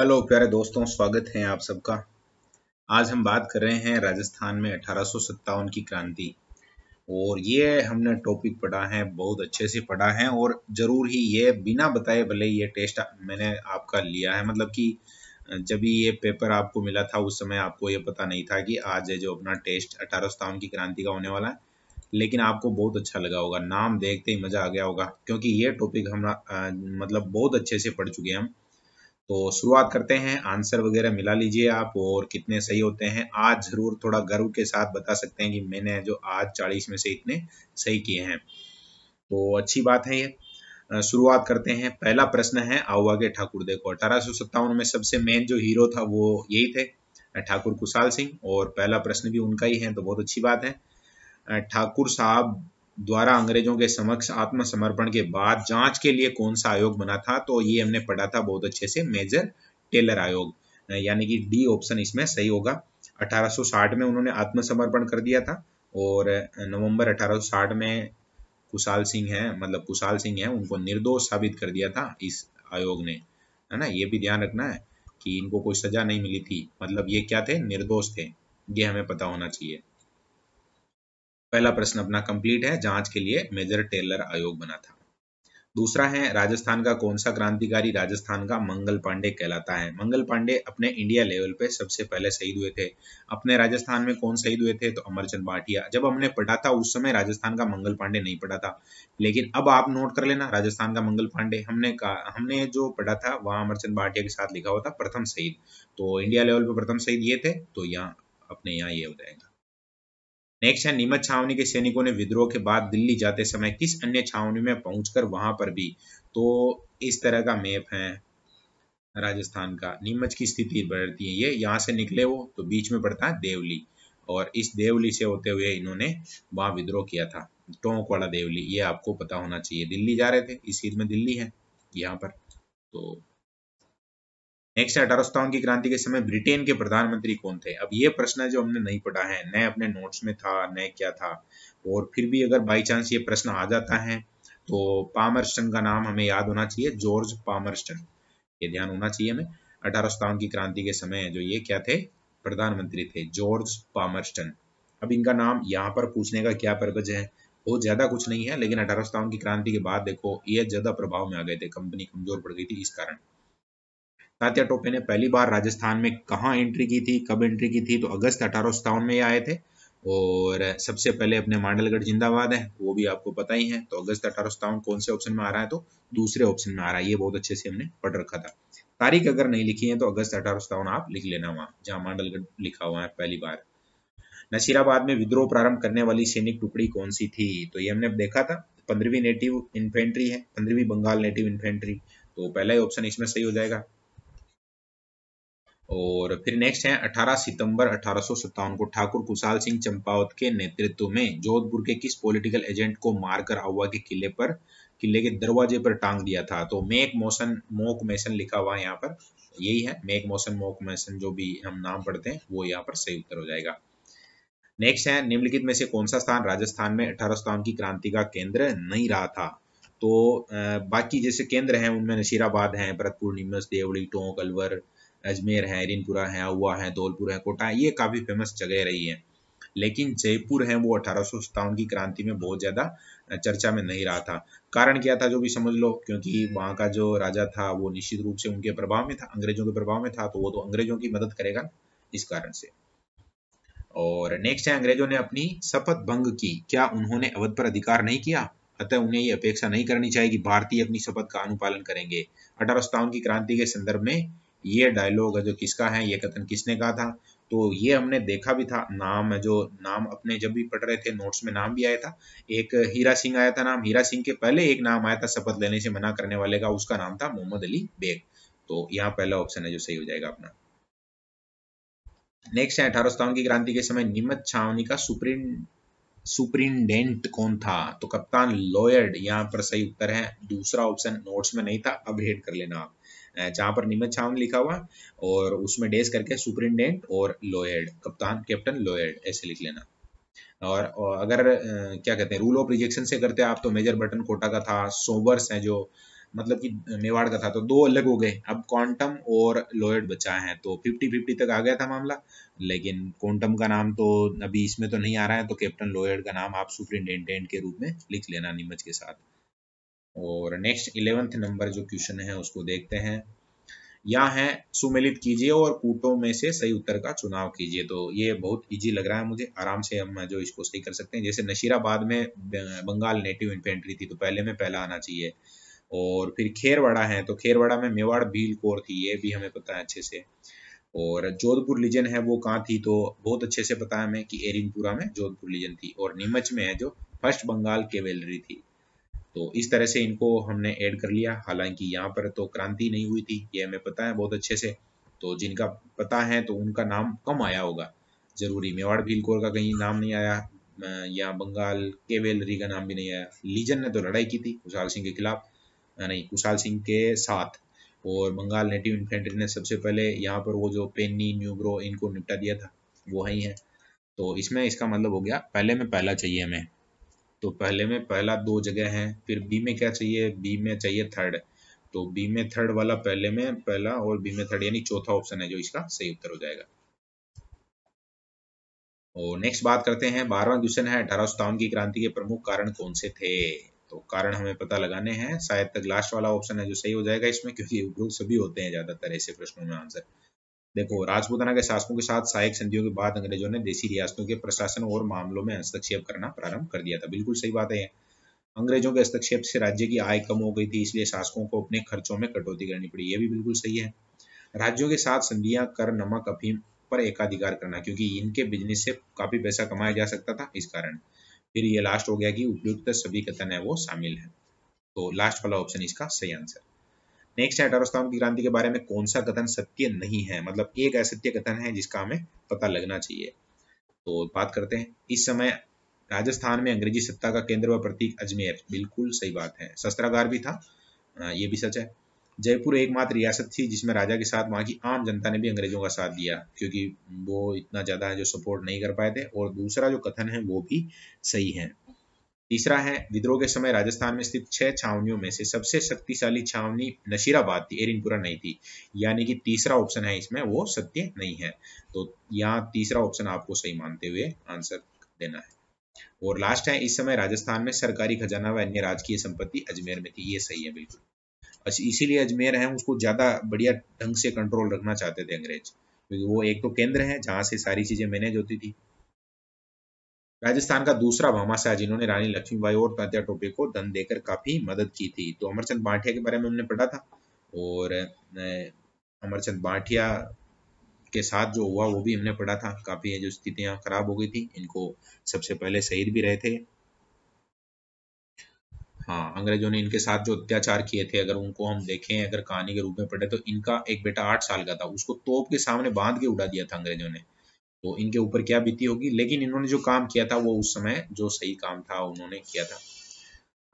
hello प्यारे दोस्तों स्वागत है आप सबका आज हम बात कर रहे हैं राजस्थान में अठारह की क्रांति और ये हमने टॉपिक पढ़ा है बहुत अच्छे से पढ़ा है और ज़रूर ही ये बिना बताए भले ये टेस्ट मैंने आपका लिया है मतलब कि जब ये पेपर आपको मिला था उस समय आपको ये पता नहीं था कि आज जो अपना टेस्ट अठारह की क्रांति का होने वाला है लेकिन आपको बहुत अच्छा लगा होगा नाम देखते ही मज़ा आ गया होगा क्योंकि ये टॉपिक हम मतलब बहुत अच्छे से पढ़ चुके हैं हम तो शुरुआत करते हैं आंसर वगैरह मिला लीजिए आप और कितने सही होते हैं आज ज़रूर थोड़ा गर्व के साथ बता सकते हैं कि मैंने जो आज चालीस में से इतने सही किए हैं तो अच्छी बात है ये शुरुआत करते हैं पहला प्रश्न है आउवा के ठाकुर देखो अठारह में सबसे मेन जो हीरो था वो यही थे ठाकुर कुशाल सिंह और पहला प्रश्न भी उनका ही है तो बहुत अच्छी बात है ठाकुर साहब द्वारा अंग्रेजों के समक्ष आत्मसमर्पण के बाद जांच के लिए कौन सा आयोग बना था तो ये हमने पढ़ा था बहुत अच्छे से मेजर टेलर आयोग यानी कि डी ऑप्शन इसमें सही होगा 1860 में उन्होंने आत्मसमर्पण कर दिया था और नवंबर 1860 में कुशाल सिंह है मतलब कुशाल सिंह है उनको निर्दोष साबित कर दिया था इस आयोग ने है ना ये भी ध्यान रखना है कि इनको कोई सजा नहीं मिली थी मतलब ये क्या थे निर्दोष थे ये हमें पता होना चाहिए पहला प्रश्न अपना कंप्लीट है जांच के लिए मेजर टेलर आयोग बना था दूसरा है राजस्थान का कौन सा क्रांतिकारी राजस्थान का मंगल पांडे कहलाता है मंगल पांडे अपने इंडिया लेवल पे सबसे पहले शहीद हुए थे अपने राजस्थान में कौन शहीद हुए थे तो अमरचंद भाटिया जब हमने पढ़ा था उस समय राजस्थान का मंगल पांडे नहीं पढ़ा था लेकिन अब आप नोट कर लेना राजस्थान का मंगल पांडे हमने कहा हमने जो पढ़ा था वहां अमरचंद भाटिया के साथ लिखा हुआ था प्रथम शहीद तो इंडिया लेवल पर प्रथम शहीद ये थे तो यहाँ अपने यहाँ ये हो जाएगा नेक्स्ट है नीमच छावनी के सैनिकों ने विद्रोह के बाद दिल्ली जाते समय किस अन्य छावनी में पहुंचकर वहां पर भी तो इस तरह का मैप है राजस्थान का नीमच की स्थिति बढ़ती है ये यहाँ से निकले वो तो बीच में पड़ता है देवली और इस देवली से होते हुए इन्होंने वहां विद्रोह किया था टोंक वाला देवली ये आपको पता होना चाहिए दिल्ली जा रहे थे इस सीट में दिल्ली है यहाँ पर तो नेक्स्ट अठारह की क्रांति के समय ब्रिटेन के प्रधानमंत्री कौन थे अब ये प्रश्न जो हमने नहीं पढ़ा है न अपने नोट्स में था न क्या था और फिर भी अगर बाई चांस ये प्रश्न आ जाता है तो पामरस्टन का नाम हमें याद होना चाहिए जॉर्ज पामरस्टन ये ध्यान होना चाहिए हमें अठारह की क्रांति के समय जो ये क्या थे प्रधानमंत्री थे जॉर्ज पामरस्टन अब इनका नाम यहाँ पर पूछने का क्या पर्पज है बहुत ज्यादा कुछ नहीं है लेकिन अठारह की क्रांति के बाद देखो ये ज्यादा प्रभाव में आ गए थे कंपनी कमजोर पड़ गई थी इस कारण तात्या टोपे ने पहली बार राजस्थान में कहाँ एंट्री की थी कब एंट्री की थी तो अगस्त अठारह में ये आए थे और सबसे पहले अपने मांडलगढ़ जिंदाबाद है वो भी आपको पता ही है तो अगस्त अठारह कौन से ऑप्शन में आ रहा है तो दूसरे ऑप्शन में आ रहा है ये बहुत अच्छे से हमने पढ़ रखा था तारीख अगर नहीं लिखी है तो अगस्त अठारह आप लिख लेना वहाँ जहाँ मांडलगढ़ लिखा हुआ है पहली बार नसीराबाद में विद्रोह प्रारंभ करने वाली सैनिक टुकड़ी कौन सी थी तो ये हमने देखा था पंद्रहवीं नेटिव इन्फेंट्री है पंद्रहवीं बंगाल नेटिव इन्फेंट्री तो पहला ही ऑप्शन इसमें सही हो जाएगा और फिर नेक्स्ट है 18 सितंबर अठारह को ठाकुर कुशाल सिंह चंपावत के नेतृत्व में जोधपुर के किस पॉलिटिकल एजेंट को मारकर आउवा के किले पर किले के दरवाजे पर टांग दिया था तो मेक मोशन मोक मैसन लिखा हुआ है यहाँ पर यही है मेक मोशन मोक मैसन जो भी हम नाम पढ़ते हैं वो यहाँ पर सही उत्तर हो जाएगा नेक्स्ट है निम्नलिखित में से कौन सा स्थान राजस्थान में अठारह की क्रांति का केंद्र नहीं रहा था तो बाकी जैसे केंद्र हैं उनमें नशीराबाद है भरतपुर नीमच देवड़ी टोंक अलवर अजमेर है रिनपुरा है अवा है धौलपुर है कोटा है ये काफ़ी फेमस जगह रही है लेकिन जयपुर है वो अठारह की क्रांति में बहुत ज़्यादा चर्चा में नहीं रहा था कारण क्या था जो भी समझ लो क्योंकि वहां का जो राजा था वो निश्चित रूप से उनके प्रभाव में था अंग्रेजों के प्रभाव में था तो वो तो अंग्रेजों की मदद करेगा इस कारण से और नेक्स्ट है अंग्रेजों ने अपनी शपथ भंग की क्या उन्होंने अवध पर अधिकार नहीं किया अतः उन्हें ये अपेक्षा नहीं करनी चाहिए कि भारतीय अपनी शपथ का अनुपालन करेंगे अठारह की क्रांति के संदर्भ में ये डायलॉग है जो किसका है ये कथन किसने कहा था तो ये हमने देखा भी था नाम जो नाम अपने जब भी पढ़ रहे थे नोट्स में नाम भी आया था एक हीरा सिंह आया था नाम हीरा सिंह के पहले एक नाम आया था शपथ लेने से मना करने वाले का उसका नाम था मोहम्मद अली बेग तो यहाँ पहला ऑप्शन है जो सही हो जाएगा अपना नेक्स्ट है अठारह की क्रांति के समय निमत छावनी का सुप्रीम सुप्रिंटेंडेंट कौन था तो कप्तान लॉयर्ड यहाँ पर सही उत्तर है दूसरा ऑप्शन नोट्स में नहीं था अब हेड कर लेना आप जहां पर निमित छावन लिखा हुआ और उसमें डेस करके सुपरिटेंडेंट और लोयर्ड कप्तान कैप्टन लोयर्ड ऐसे लिख लेना और, अगर क्या कहते हैं रूल ऑफ रिजेक्शन से करते आप तो मेजर बटन कोटा का था सोवर्स है जो मतलब कि मेवाड़ का था तो दो अलग हो गए अब क्वांटम और लोयर्ड बचा है तो फिफ्टी फिफ्टी तक आ गया था मामला लेकिन क्वांटम का नाम तो अभी इसमें तो नहीं आ रहा है तो कैप्टन लोयर्ड का नाम आप सुप्रिंटेंडेंट के रूप में लिख लेना नीमच के साथ और नेक्स्ट इलेवेंथ नंबर जो क्वेश्चन है उसको देखते हैं या है सुमेलित कीजिए और कूटों में से सही उत्तर का चुनाव कीजिए तो ये बहुत इजी लग रहा है मुझे आराम से हम जो इसको सही कर सकते हैं जैसे नशीराबाद में बंगाल नेटिव इन्फेंट्री थी तो पहले में पहला आना चाहिए और फिर खेरवाड़ा है तो खेरवाड़ा में मेवाड़ भील कोर थी ये भी हमें पता है अच्छे से और जोधपुर लीजन है वो कहाँ थी तो बहुत अच्छे से पता है हमें कि एरिनपुरा में जोधपुर लीजन थी और नीमच में है जो फर्स्ट बंगाल केवेलरी थी तो इस तरह से इनको हमने ऐड कर लिया हालांकि यहाँ पर तो क्रांति नहीं हुई थी ये हमें पता है बहुत अच्छे से तो जिनका पता है तो उनका नाम कम आया होगा जरूरी मेवाड़ भीलकोर का कहीं नाम नहीं आया या बंगाल केवेलरी का नाम भी नहीं आया लीजन ने तो लड़ाई की थी कुशाल सिंह के खिलाफ नहीं कुशाल सिंह के साथ और बंगाल नेटिव इन्फेंट्री ने सबसे पहले यहाँ पर वो जो पेन्नी न्यूब्रो इनको निपटा दिया था वो ही है तो इसमें इसका मतलब हो गया पहले में पहला चाहिए हमें तो पहले में पहला दो जगह है फिर बी में क्या चाहिए बी में चाहिए थर्ड तो बी में थर्ड वाला पहले में पहला और बी में थर्ड यानी चौथा ऑप्शन है जो इसका सही उत्तर हो जाएगा और नेक्स्ट बात करते हैं बारहवा क्वेश्चन है अठारह की क्रांति के प्रमुख कारण कौन से थे तो कारण हमें पता लगाने हैं शायद तक लास्ट वाला ऑप्शन है जो सही हो जाएगा इसमें क्योंकि उपयोग सभी होते हैं ज्यादातर ऐसे प्रश्नों में आंसर देखो राजपूताना के शासकों के साथ सहायक संधियों के बाद अंग्रेजों ने देशी रियासतों के प्रशासन और मामलों में हस्तक्षेप करना प्रारंभ कर दिया था बिल्कुल सही बात है अंग्रेजों के हस्तक्षेप से राज्य की आय कम हो गई थी इसलिए शासकों को अपने खर्चों में कटौती करनी पड़ी ये भी बिल्कुल सही है राज्यों के साथ संधियां कर नमक अफीम पर एकाधिकार करना क्योंकि इनके बिजनेस से काफी पैसा कमाया जा सकता था इस कारण फिर ये लास्ट हो गया कि उपयुक्त सभी कथन है वो शामिल है तो लास्ट वाला ऑप्शन इसका सही आंसर नेक्स्ट है अठारह की क्रांति के बारे में कौन सा कथन सत्य नहीं है मतलब एक असत्य कथन है जिसका हमें पता लगना चाहिए तो बात करते हैं इस समय राजस्थान में अंग्रेजी सत्ता का केंद्र व प्रतीक अजमेर बिल्कुल सही बात है शस्त्रागार भी था ये भी सच है जयपुर एकमात्र रियासत थी जिसमें राजा के साथ वहाँ की आम जनता ने भी अंग्रेजों का साथ दिया क्योंकि वो इतना ज़्यादा जो सपोर्ट नहीं कर पाए थे और दूसरा जो कथन है वो भी सही है तीसरा है विद्रोह के समय राजस्थान में स्थित छह छावनियों में से सबसे शक्तिशाली छावनी नशीराबाद थी एरिनपुरा नहीं थी यानी कि तीसरा ऑप्शन है इसमें वो सत्य नहीं है तो यहाँ तीसरा ऑप्शन आपको सही मानते हुए आंसर देना है और लास्ट है इस समय राजस्थान में सरकारी खजाना व अन्य राजकीय संपत्ति अजमेर में थी ये सही है बिल्कुल इसीलिए अजमेर है उसको ज्यादा बढ़िया ढंग से कंट्रोल रखना चाहते थे अंग्रेज क्योंकि वो एक तो केंद्र है जहाँ से सारी चीजें मैनेज होती थी राजस्थान का दूसरा भामाशाह जिन्होंने रानी लक्ष्मीबाई और तात्या टोपे को धन देकर काफी मदद की थी तो अमरचंद बांठिया के बारे में हमने पढ़ा था और अमरचंद बांठिया के साथ जो हुआ वो भी हमने पढ़ा था काफी जो स्थितियां खराब हो गई थी इनको सबसे पहले शहीद भी रहे थे हाँ अंग्रेजों ने इनके साथ जो अत्याचार किए थे अगर उनको हम देखें अगर कहानी के रूप में पढ़े तो इनका एक बेटा आठ साल का था उसको तोप के सामने बांध के उड़ा दिया था अंग्रेजों ने तो इनके ऊपर क्या बीती होगी लेकिन इन्होंने जो काम किया था वो उस समय जो सही काम था उन्होंने किया था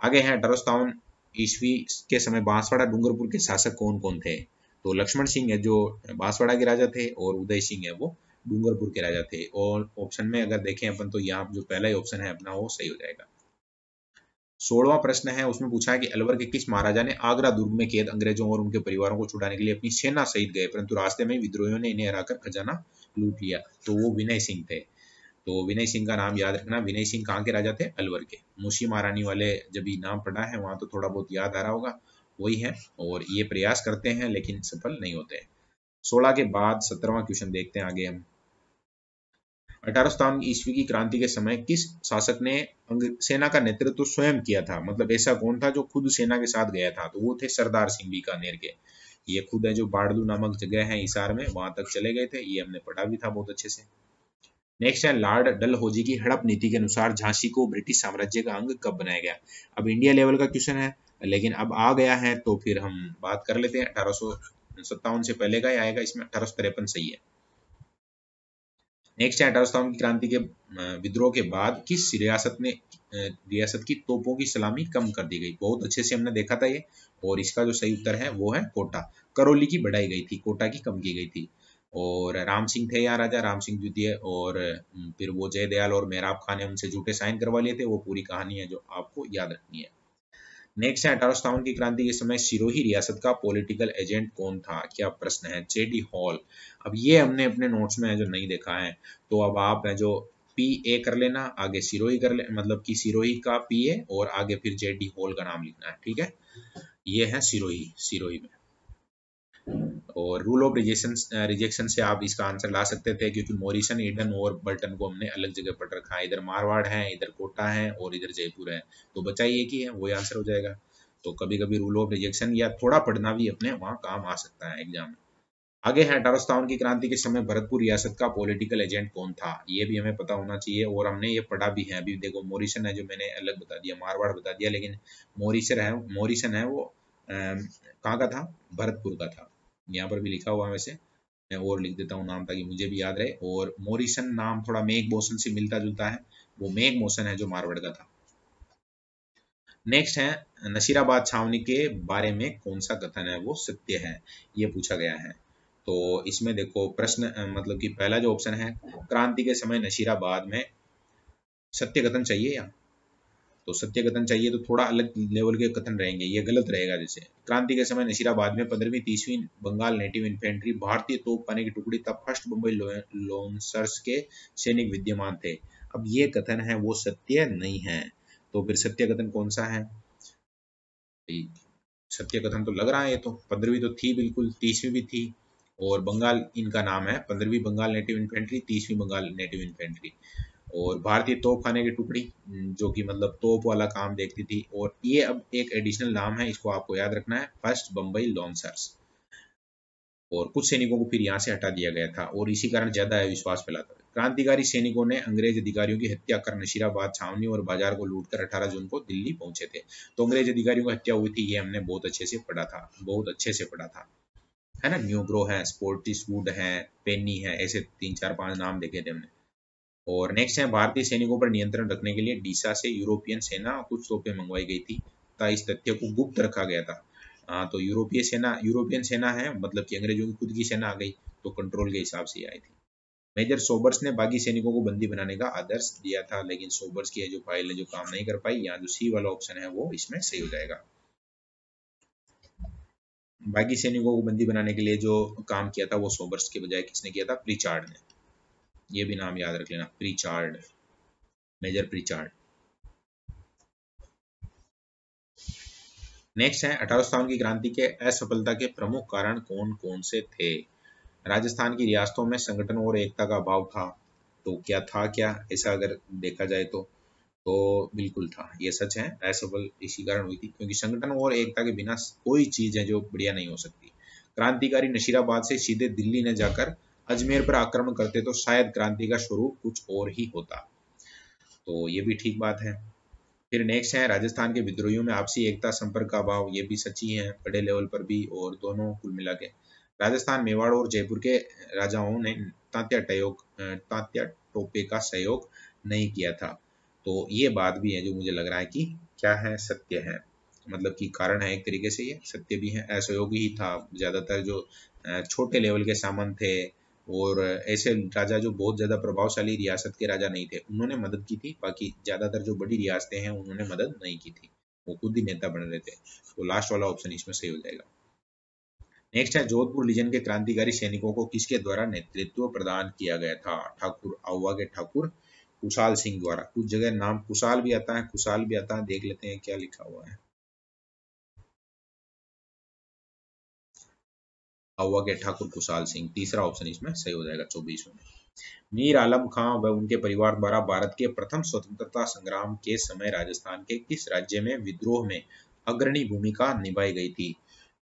आगे है अठारह ईस्वी के समय बांसवाड़ा डूंगरपुर के शासक कौन कौन थे तो लक्ष्मण सिंह है जो बांसवाड़ा के राजा थे और उदय सिंह है वो डूंगरपुर के राजा थे और ऑप्शन में अगर देखें अपन तो यहाँ जो पहला ही ऑप्शन है अपना वो सही हो जाएगा सोलवा प्रश्न है उसमें पूछा है कि अलवर के किस महाराजा ने आगरा दुर्ग में कैद अंग्रेजों और उनके परिवारों को छुड़ाने के लिए अपनी सेना सहित गए परंतु रास्ते में विद्रोहियों ने इन्हें हराकर खजाना लूट लिया तो वो विनय सिंह थे तो विनय सिंह का नाम याद रखना विनय सिंह कहाँ के राजा थे अलवर के मुशी महारानी वाले जब नाम पढ़ा है वहां तो थोड़ा बहुत याद आ रहा होगा वही है और ये प्रयास करते हैं लेकिन सफल नहीं होते सोलह के बाद सत्रहवा क्वेश्चन देखते हैं आगे हम अठारह ईस्वी की क्रांति के समय किस शासक ने सेना का नेतृत्व स्वयं किया था मतलब ऐसा कौन था जो खुद सेना के साथ गया था तो वो थे सरदार सिंह बीकानेर के ये खुद है जो बाड़लू नामक जगह है इसार में वहां तक चले गए थे ये हमने पढ़ा भी था बहुत अच्छे से नेक्स्ट है लॉर्ड होजी की हड़प नीति के अनुसार झांसी को ब्रिटिश साम्राज्य का अंग कब बनाया गया अब इंडिया लेवल का क्वेश्चन है लेकिन अब आ गया है तो फिर हम बात कर लेते हैं अठारह से पहले का ही आएगा इसमें अठारह सही है नेक्स्ट है अठारह की क्रांति के विद्रोह के बाद किस रियासत में रियासत की तोपों की सलामी कम कर दी गई बहुत अच्छे से हमने देखा था ये और इसका जो सही उत्तर है वो है कोटा करौली की बढ़ाई गई थी कोटा की कम की गई थी और राम सिंह थे यहाँ राजा राम सिंह द्वितीय और फिर वो जयदयाल और मेहराब खान ने उनसे झूठे साइन करवा लिए थे वो पूरी कहानी है जो आपको याद रखनी है नेक्स्ट है अठारह की क्रांति के समय सिरोही रियासत का पॉलिटिकल एजेंट कौन था क्या प्रश्न है जेडी हॉल अब ये हमने अपने नोट्स में है जो नहीं देखा है तो अब आप है जो पी ए कर लेना आगे सिरोही कर ले मतलब कि सिरोही का पी ए और आगे फिर जेडी हॉल का नाम लिखना है ठीक है ये है सिरोही सिरोही में और रूल ऑफ रिजेक्शन रिजेक्शन से आप इसका आंसर ला सकते थे क्योंकि मोरिशन ईडन और बर्टन को हमने अलग जगह पर रखा है इधर मारवाड़ है इधर कोटा है और इधर जयपुर है तो बचा ये की है वही आंसर हो जाएगा तो कभी कभी रूल ऑफ रिजेक्शन या थोड़ा पढ़ना भी अपने वहाँ काम आ सकता है एग्जाम में आगे है अठारह की क्रांति के समय भरतपुर रियासत का पॉलिटिकल एजेंट कौन था ये भी हमें पता होना चाहिए और हमने ये पढ़ा भी है अभी देखो मोरिसन है जो मैंने अलग बता दिया मारवाड़ बता दिया लेकिन मोरिशन है मोरिसन है वो कहाँ का था भरतपुर का था यहाँ पर भी लिखा हुआ है वैसे मैं और लिख देता हूँ नाम ताकि मुझे भी याद रहे और मोरिसन नाम थोड़ा मेघ बोसन से मिलता जुलता है वो मेघ मोसन है जो मारवाड़ का था नेक्स्ट है नशीराबाद छावनी के बारे में कौन सा कथन है वो सत्य है ये पूछा गया है तो इसमें देखो प्रश्न मतलब कि पहला जो ऑप्शन है क्रांति के समय नशीराबाद में सत्य कथन चाहिए या तो सत्य कथन चाहिए तो थोड़ा अलग लेवल के कथन रहेंगे ये गलत रहेगा जैसे क्रांति के समय नशीराबाद में पंद्रहवीं तीसवीं बंगाल नेटिव इन्फेंट्री भारतीय तोप पाने की टुकड़ी तब फर्स्ट मुंबई लोनसर्स के सैनिक विद्यमान थे अब ये कथन है वो सत्य नहीं है तो फिर सत्य कथन कौन सा है सत्य कथन तो लग रहा है ये तो पंद्रहवीं तो थी बिल्कुल तीसवीं भी थी और बंगाल इनका नाम है पंद्रहवीं बंगाल नेटिव इन्फेंट्री तीसवीं बंगाल नेटिव इन्फेंट्री और भारतीय तोप खाने की टुकड़ी हम्म, जो कि मतलब तोप वाला काम देखती थी और ये अब एक एडिशनल नाम है इसको आपको याद रखना है फर्स्ट बम्बई लॉन्सर्स और कुछ सैनिकों को फिर यहाँ से हटा दिया गया था और इसी कारण ज्यादा अविश्वास फैला था क्रांतिकारी सैनिकों ने अंग्रेज अधिकारियों की हत्या कर नशीराबाद छावनी और बाजार को लूटकर 18 जून को दिल्ली पहुंचे थे तो अंग्रेज अधिकारियों की हत्या हुई थी ये हमने बहुत अच्छे से पढ़ा था बहुत अच्छे से पढ़ा था है ना न्यूग्रो है स्पोर्टिस वुड है पेनी है ऐसे तीन चार पांच नाम देखे थे हमने और नेक्स्ट है भारतीय सैनिकों पर नियंत्रण रखने के लिए डीसा से यूरोपियन सेना कुछ तोपे मंगवाई गई थी तथा इस तथ्य को गुप्त रखा गया था आ, हाँ, तो यूरोपीय सेना यूरोपियन सेना है मतलब कि अंग्रेजों की खुद की सेना आ गई तो कंट्रोल के हिसाब से आई थी मेजर सोबर्स ने बाकी सैनिकों को बंदी बनाने का आदर्श दिया था लेकिन सोबर्स की जो फाइल है जो काम नहीं कर पाई यहाँ जो सी वाला ऑप्शन है वो इसमें सही हो जाएगा बाकी सैनिकों को बंदी बनाने के लिए जो काम किया था वो सोबर्स के बजाय किसने किया था प्रीचार्ड ने ये भी नाम याद रख लेना प्रीचार्ड मेजर प्रीचार्ड नेक्स्ट है अठारह की क्रांति के असफलता के प्रमुख कारण कौन कौन से थे राजस्थान की रियासतों में संगठन और एकता का अभाव था तो क्या था क्या ऐसा अगर देखा जाए तो तो बिल्कुल था ये सच है असफल इसी कारण हुई थी क्योंकि संगठन और एकता के बिना कोई चीज है जो बढ़िया नहीं हो सकती क्रांतिकारी नशीराबाद से सीधे दिल्ली ने जाकर अजमेर पर आक्रमण करते तो शायद क्रांति का स्वरूप कुछ और ही होता तो ये भी ठीक बात है फिर नेक्स्ट है राजस्थान के विद्रोहियों में आपसी एकता संपर्क का अभाव ये भी सच्ची है बड़े लेवल पर भी और दोनों कुल मिला के राजस्थान मेवाड़ और जयपुर के राजाओं ने तात्या टयोग तात्या टोपे का सहयोग नहीं किया था तो ये बात भी है जो मुझे लग रहा है कि क्या है सत्य है मतलब कि कारण है एक तरीके से ये सत्य भी है असहयोगी ही था ज़्यादातर जो छोटे लेवल के सामंत थे और ऐसे राजा जो बहुत ज़्यादा प्रभावशाली रियासत के राजा नहीं थे उन्होंने मदद की थी बाकी ज़्यादातर जो बड़ी रियासतें हैं उन्होंने मदद नहीं की थी वो खुद ही नेता बन रहे थे तो लास्ट वाला ऑप्शन इसमें सही हो जाएगा नेक्स्ट है जोधपुर लीजन के क्रांतिकारी सैनिकों को किसके द्वारा नेतृत्व प्रदान किया गया था ठाकुर आउवा के ठाकुर कुशाल सिंह द्वारा कुछ जगह नाम कुशाल भी आता है कुशाल भी आता है देख लेते हैं क्या लिखा हुआ है हुआ गया ठाकुर कुशाल सिंह तीसरा ऑप्शन इसमें सही हो जाएगा चौबीसवें मीर आलम खां व उनके परिवार द्वारा भारत के प्रथम स्वतंत्रता संग्राम के समय राजस्थान के किस राज्य में विद्रोह में अग्रणी भूमिका निभाई गई थी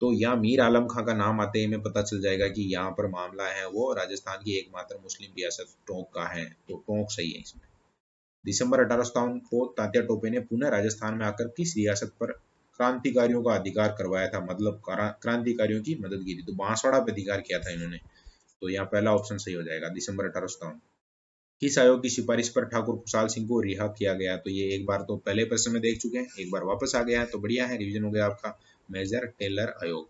तो यहाँ मीर आलम खां का नाम आते ही में पता चल जाएगा कि यहाँ पर मामला है वो राजस्थान की एकमात्र मुस्लिम रियासत टोंक का है तो टोंक सही है इसमें दिसंबर अठारह को तात्या टोपे ने पुनः राजस्थान में आकर किस रियासत पर क्रांतिकारियों का अधिकार करवाया था मतलब क्रांतिकारियों की मदद की थी तो बांसवाड़ा पे अधिकार किया था इन्होंने तो यहाँ पहला ऑप्शन सही हो जाएगा दिसंबर अठारह किस आयोग की सिफारिश पर ठाकुर कुशाल सिंह को रिहा किया गया तो ये एक बार तो पहले प्रश्न में देख चुके हैं एक बार वापस आ गया है तो बढ़िया है रिविजन हो गया आपका मेजर टेलर आयोग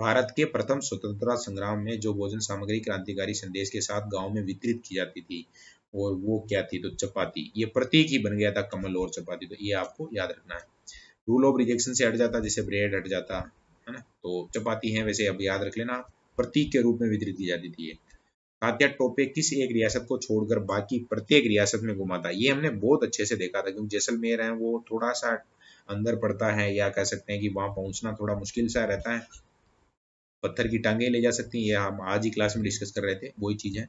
भारत के प्रथम स्वतंत्रता संग्राम में जो भोजन सामग्री क्रांतिकारी संदेश के साथ गांव में वितरित की जाती थी और वो क्या थी तो चपाती ये प्रतीक ही बन गया था कमल और चपाती तो ये आपको याद रखना है रूल ऑफ रिजेक्शन से हट जाता जैसे ब्रेड हट जाता है ना तो चपाती है वैसे अब याद रख लेना प्रतीक के रूप में वितरित की जाती थी तात्या टोपे किस एक रियासत को छोड़कर बाकी प्रत्येक रियासत में घुमाता ये हमने बहुत अच्छे से देखा था क्योंकि जैसलमेर है वो थोड़ा सा अंदर पड़ता है या कह सकते हैं कि वहां पहुंचना थोड़ा मुश्किल सा रहता है पत्थर की टांगे ले जा सकती हैं ये हम आज ही क्लास में डिस्कस कर रहे थे वही चीज है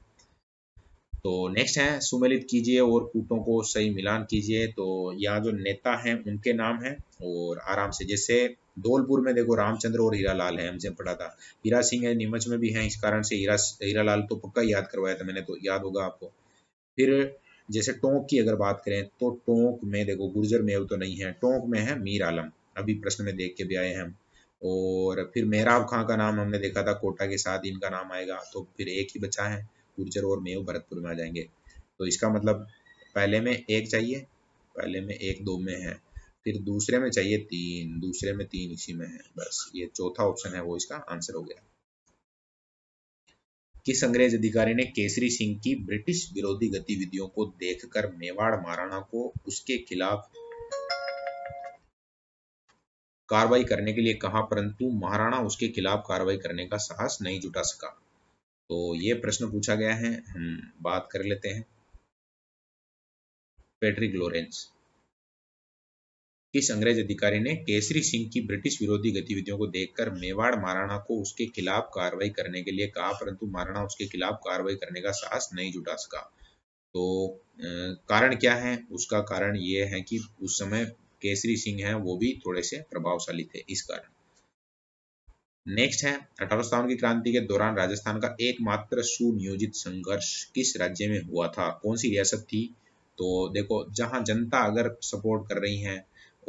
तो नेक्स्ट है सुमेलित कीजिए और कूटों को सही मिलान कीजिए तो यहाँ जो नेता हैं उनके नाम हैं और आराम से जैसे धौलपुर में देखो रामचंद्र और हीरा लाल है हमसे पढ़ा था हीरा सिंह है नीमच में भी हैं इस कारण से हीरा हीरा लाल तो पक्का याद करवाया था मैंने तो याद होगा आपको फिर जैसे टोंक की अगर बात करें तो टोंक में देखो गुर्जर मेव तो नहीं है टोंक में है मीर आलम अभी प्रश्न में देख के भी आए हैं हम और फिर मेहराब खां का नाम हमने देखा था कोटा के साथ इनका नाम आएगा तो फिर एक ही बचा है गुर्जर और मेव भरतपुर में आ जाएंगे तो इसका मतलब पहले में एक चाहिए पहले में एक दो में है फिर दूसरे में चाहिए तीन दूसरे में तीन इसी में है बस ये चौथा ऑप्शन है वो इसका आंसर हो गया किस अंग्रेज अधिकारी ने केसरी सिंह की ब्रिटिश विरोधी गतिविधियों को देखकर मेवाड़ महाराणा को उसके खिलाफ कार्रवाई करने के लिए कहा परंतु महाराणा उसके खिलाफ कार्रवाई करने का साहस नहीं जुटा सका तो ये प्रश्न पूछा गया है हम बात कर लेते हैं पेट्रिक लोरेंस किस अंग्रेज अधिकारी ने केसरी सिंह की ब्रिटिश विरोधी गतिविधियों को देखकर मेवाड़ महाराणा को उसके खिलाफ कार्रवाई करने के लिए कहा परंतु महाराणा उसके खिलाफ कार्रवाई करने का साहस नहीं जुटा सका तो कारण क्या है उसका कारण ये है कि उस समय केसरी सिंह है वो भी थोड़े से प्रभावशाली थे इस कारण नेक्स्ट है अठारह की क्रांति के दौरान राजस्थान का एकमात्र सुनियोजित संघर्ष किस राज्य में हुआ था कौन सी रियासत थी तो देखो जहां जनता अगर सपोर्ट कर रही है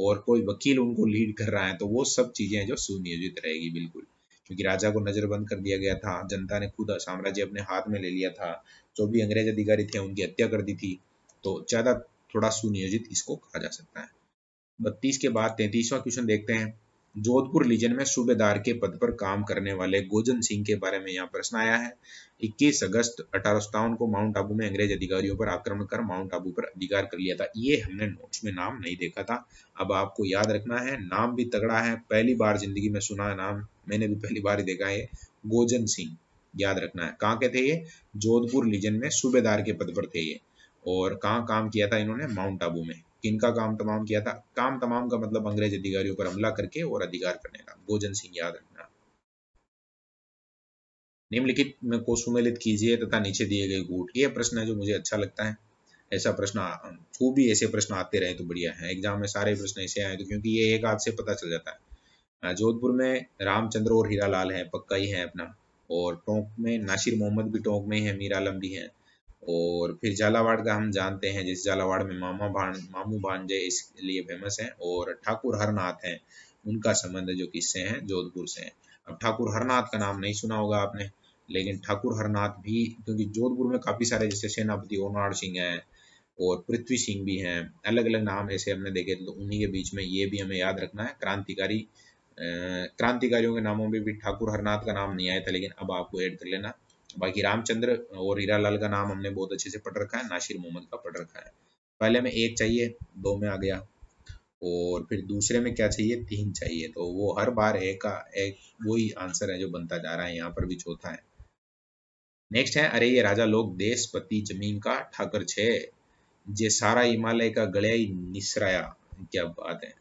और कोई वकील उनको लीड कर रहा है तो वो सब चीजें जो सुनियोजित रहेगी बिल्कुल क्योंकि राजा को नजरबंद कर दिया गया था जनता ने खुद साम्राज्य अपने हाथ में ले लिया था जो भी अंग्रेज अधिकारी थे उनकी हत्या कर दी थी तो ज्यादा थोड़ा सुनियोजित इसको कहा जा सकता है बत्तीस के बाद तैतीसवां क्वेश्चन देखते हैं जोधपुर लीजन में सूबेदार के पद पर काम करने वाले गोजन सिंह के बारे में यहाँ प्रश्न आया है 21 अगस्त अठारह को माउंट आबू में अंग्रेज अधिकारियों पर आक्रमण कर माउंट आबू पर अधिकार कर लिया था ये हमने नोट्स में नाम नहीं देखा था अब आपको याद रखना है नाम भी तगड़ा है पहली बार जिंदगी में सुना नाम मैंने भी पहली बार ही देखा है गोजन सिंह याद रखना है कहाँ के थे ये जोधपुर लीजन में सूबेदार के पद पर थे ये और कहाँ काम किया था इन्होंने माउंट आबू में किनका काम तमाम किया था काम तमाम का मतलब अंग्रेज अधिकारियों पर हमला करके और अधिकार करने का गोजन सिंह याद रखना निम्नलिखित में को सुमेलित कीजिए तथा नीचे दिए गए गुट ये प्रश्न है जो मुझे अच्छा लगता है ऐसा प्रश्न खूब भी ऐसे प्रश्न आते रहे तो बढ़िया है एग्जाम में सारे प्रश्न ऐसे आए तो क्योंकि ये एक हाथ से पता चल जाता है जोधपुर में रामचंद्र और हीरा लाल है पक्का ही है अपना और टोंक में नासिर मोहम्मद भी टोंक में ही है मीरा आलम भी है और फिर झालावाड़ का हम जानते हैं जिस झालावाड़ में मामा भान मामू भांजे इसलिए फेमस हैं और ठाकुर हरनाथ हैं उनका संबंध जो किससे हैं जोधपुर से हैं अब ठाकुर हरनाथ का नाम नहीं सुना होगा आपने लेकिन ठाकुर हरनाथ भी क्योंकि जोधपुर में काफ़ी सारे जैसे सेनापति ओनार सिंह हैं और पृथ्वी सिंह भी हैं अलग अलग नाम ऐसे हमने देखे तो उन्हीं के बीच में ये भी हमें याद रखना है क्रांतिकारी क्रांतिकारियों के नामों में भी ठाकुर हरनाथ का नाम नहीं आया था लेकिन अब आपको ऐड कर लेना बाकी रामचंद्र और हीरा लाल का नाम हमने बहुत अच्छे से पढ़ रखा है नासिर मोहम्मद का पढ़ रखा है पहले में एक चाहिए दो में आ गया और फिर दूसरे में क्या चाहिए तीन चाहिए तो वो हर बार एक का एक वही आंसर है जो बनता जा रहा है यहाँ पर भी चौथा है नेक्स्ट है अरे ये राजा लोग देश पति जमीन का ठाकर छे जे सारा हिमालय का ही निसराया क्या बात है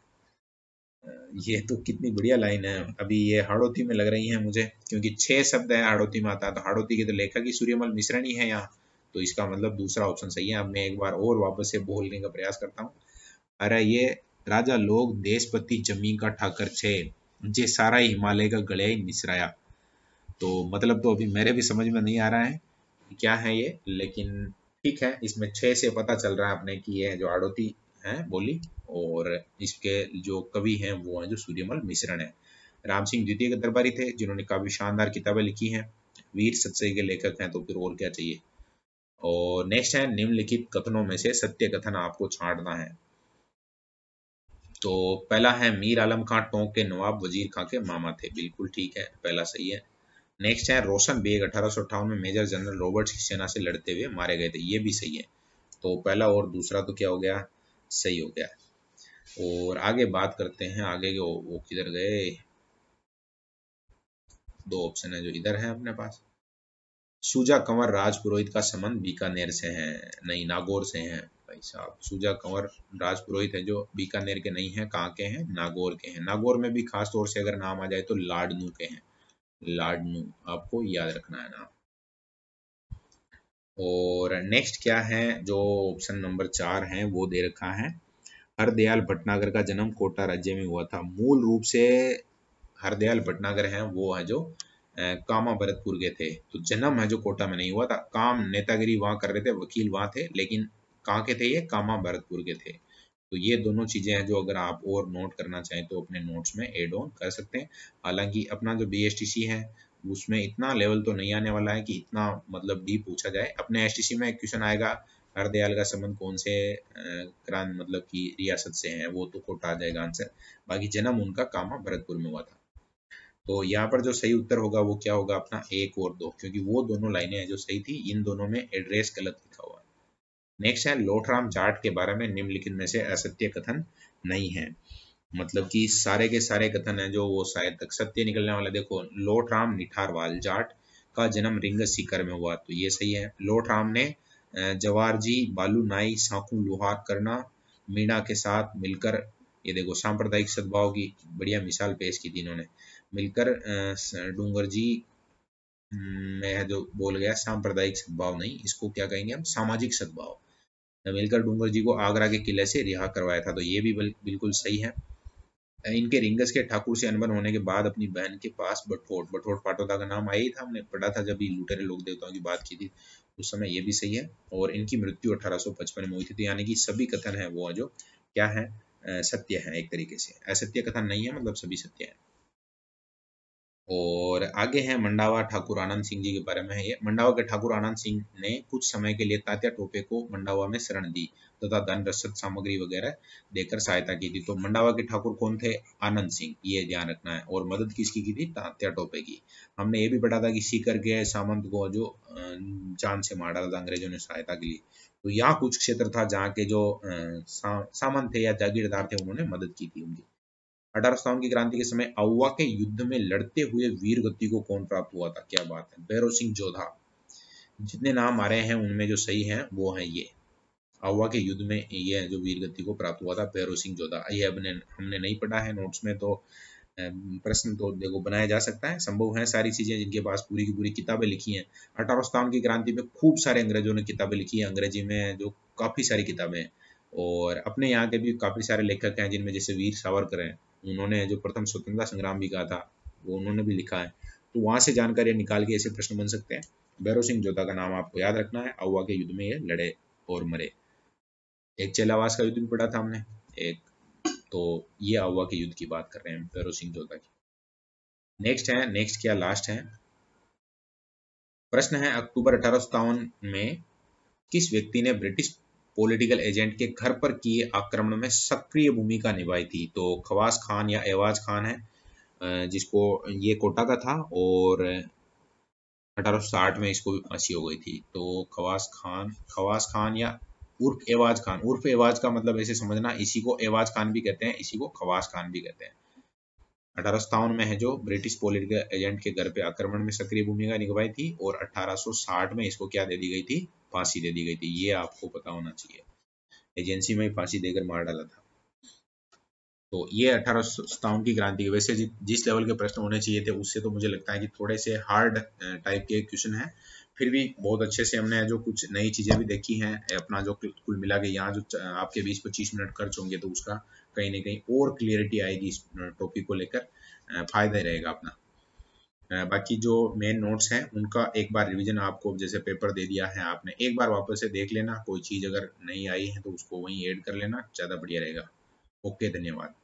ये तो कितनी बढ़िया लाइन है अभी ये हाड़ोती में लग रही है मुझे क्योंकि छह शब्द है हाड़ोती में आता है तो हाड़ोती के तो लेखक ही सूर्यमल मिश्रण ही है यहाँ तो इसका मतलब दूसरा ऑप्शन सही है अब मैं एक बार और वापस से बोलने का प्रयास करता हूँ अरे ये राजा लोग देशपति जमी का ठाकर छे जे सारा हिमालय का गले मिश्राया तो मतलब तो अभी मेरे भी समझ में नहीं आ रहा है क्या है ये लेकिन ठीक है इसमें छह से पता चल रहा है अपने कि ये जो आड़ोती हैं बोली और इसके जो कवि हैं वो हैं जो सूर्यमल मिश्रण है राम सिंह द्वितीय के दरबारी थे जिन्होंने काफी शानदार किताबें लिखी हैं वीर सत्सई के लेखक हैं तो फिर और क्या चाहिए और नेक्स्ट है निम्नलिखित कथनों में से सत्य कथन आपको छाटना है तो पहला है मीर आलम खां टोंक के नवाब वजीर खां के मामा थे बिल्कुल ठीक है पहला सही है नेक्स्ट है रोशन बेग अठारह में मेजर जनरल रॉबर्ट की सेना से लड़ते हुए मारे गए थे ये भी सही है तो पहला और दूसरा तो क्या हो गया सही हो गया और आगे बात करते हैं आगे के वो, वो किधर गए दो ऑप्शन है जो इधर है अपने पास सूजा कंवर राजपुरोहित का संबंध बीकानेर से है नहीं नागौर से है भाई साहब सूजा कंवर राजपुरोहित है जो बीकानेर के नहीं है कहाँ के हैं नागौर के हैं नागौर में भी खास तौर से अगर नाम आ जाए तो लाडनू के हैं लाडनू आपको याद रखना है नाम और नेक्स्ट क्या है जो ऑप्शन नंबर चार है वो दे रखा है हरदयाल भटनागर का जन्म कोटा राज्य में हुआ था मूल रूप से हरदयाल भटनागर है वो है जो कामा भरतपुर के थे तो जन्म है जो कोटा में नहीं हुआ था काम नेतागिरी वहां कर रहे थे वकील वहां थे लेकिन कहाँ के थे ये कामा भरतपुर के थे तो ये दोनों चीज़ें हैं जो अगर आप और नोट करना चाहें तो अपने नोट्स में एड ऑन कर सकते हैं हालांकि अपना जो बी है उसमें इतना लेवल तो नहीं आने वाला है कि इतना मतलब डीप पूछा जाए अपने एस में क्वेश्चन आएगा हरदयाल का संबंध कौन से क्रांत मतलब की रियासत से है वो तो कोटा आ जाएगा आंसर बाकी जन्म उनका कामा भरतपुर में हुआ था तो यहाँ पर जो सही उत्तर होगा वो क्या होगा अपना एक और दो क्योंकि वो दोनों लाइनें हैं जो सही थी इन दोनों में एड्रेस गलत लिखा हुआ है नेक्स्ट है लोटराम जाट के बारे में निम्नलिखित में से असत्य कथन नहीं है मतलब कि सारे के सारे कथन है जो वो शायद तक सत्य निकलने वाला देखो लोटराम निठारवाल जाट का जन्म रिंग सीकर में हुआ तो ये सही है लोटराम ने जवार जी बालू नाई साकू लोहार करना मीणा के साथ मिलकर ये देखो सांप्रदायिक सद्भाव की बढ़िया मिसाल पेश की थी इन्होंने मिलकर डूंगर जी मैं जो बोल गया सांप्रदायिक सद्भाव नहीं इसको क्या कहेंगे हम सामाजिक सद्भाव तो मिलकर डूंगर जी को आगरा के किले से रिहा करवाया था तो ये भी बिल्कुल सही है इनके रिंगस के ठाकुर से अनबन होने के बाद अपनी बहन के पास बठोट बठोट पाटोदा का नाम आया ही था हमने पढ़ा था जब ये लुटेरे लोक देवताओं की बात की थी उस समय ये भी सही है और इनकी मृत्यु 1855 में हुई थी तो यानी कि सभी कथन है वो जो क्या है सत्य है एक तरीके से असत्य कथन नहीं है मतलब सभी सत्य है और आगे है मंडावा ठाकुर आनंद सिंह जी के बारे में है ये मंडावा के ठाकुर आनंद सिंह ने कुछ समय के लिए तात्या टोपे को मंडावा में शरण दी तथा धन रसद सामग्री वगैरह देकर सहायता की थी तो मंडावा के ठाकुर कौन थे आनंद सिंह ये ध्यान रखना है और मदद किसकी की थी तात्या टोपे की हमने ये भी पढ़ा था कि सीकर के सामंत को जो जान से मारा था अंग्रेजों ने सहायता के लिए तो यहाँ कुछ क्षेत्र था जहाँ के जो सामंत थे या जागीरदार थे उन्होंने मदद की थी उनकी अठारह सौ की क्रांति के समय आउवा के युद्ध में लड़ते हुए वीर गति को कौन प्राप्त हुआ था क्या बात है भैरव सिंह जोधा जितने नाम आ रहे हैं उनमें जो सही है वो है ये अववा के युद्ध में ये जो वीर गति को प्राप्त हुआ था भैरव सिंह जोधा ये हमने हमने नहीं पढ़ा है नोट्स में तो प्रश्न तो देखो बनाया जा सकता है संभव है सारी चीजें जिनके पास पूरी की पूरी किताबें लिखी हैं अठारह सौ की क्रांति में खूब सारे अंग्रेजों ने किताबें लिखी हैं अंग्रेजी में जो काफी सारी किताबें हैं और अपने यहाँ के भी काफी सारे लेखक हैं जिनमें जैसे वीर सावरकर हैं उन्होंने जो प्रथम स्वतंत्रता संग्राम भी कहा था वो उन्होंने भी लिखा है तो वहाँ से जानकारी निकाल के ऐसे प्रश्न बन सकते हैं भैरव सिंह जोधा का नाम आपको याद रखना है अवा के युद्ध में ये लड़े और मरे एक चेलावास का युद्ध भी पढ़ा था हमने एक तो ये अवा के युद्ध की बात कर रहे हैं भैरव सिंह जोधा की नेक्स्ट है नेक्स्ट क्या लास्ट है प्रश्न है अक्टूबर अठारह में किस व्यक्ति ने ब्रिटिश पॉलिटिकल एजेंट के घर पर किए आक्रमण में सक्रिय भूमिका निभाई थी तो खवास खान या एवाज खान है जिसको ये कोटा का था और अठारह में इसको भी फांसी हो गई थी तो खवास खान खवास खान या उर्फ एवाज खान उर्फ एवाज का मतलब ऐसे समझना इसी को एवाज खान भी कहते हैं इसी को खवास खान भी कहते हैं अठारह में है जो ब्रिटिश पॉलिटिकल एजेंट के घर पे आक्रमण में सक्रिय भूमिका निभाई थी और 1860 में इसको क्या दे दी गई थी फांसी दे दी गई थी ये आपको पता होना चाहिए एजेंसी में फांसी देकर मार डाला था तो ये अठारह की क्रांति वैसे जिस लेवल के प्रश्न होने चाहिए थे उससे तो मुझे लगता है कि थोड़े से हार्ड टाइप के क्वेश्चन है फिर भी बहुत अच्छे से हमने जो कुछ नई चीजें भी देखी हैं अपना जो कुल मिला के यहाँ जो आपके बीस पच्चीस मिनट खर्च होंगे तो उसका कहीं ना कहीं और क्लियरिटी आएगी इस टॉपिक को लेकर फायदा रहेगा अपना बाकी जो मेन नोट्स हैं उनका एक बार रिवीजन आपको जैसे पेपर दे दिया है आपने एक बार वापस से देख लेना कोई चीज़ अगर नहीं आई है तो उसको वहीं ऐड कर लेना ज़्यादा बढ़िया रहेगा ओके धन्यवाद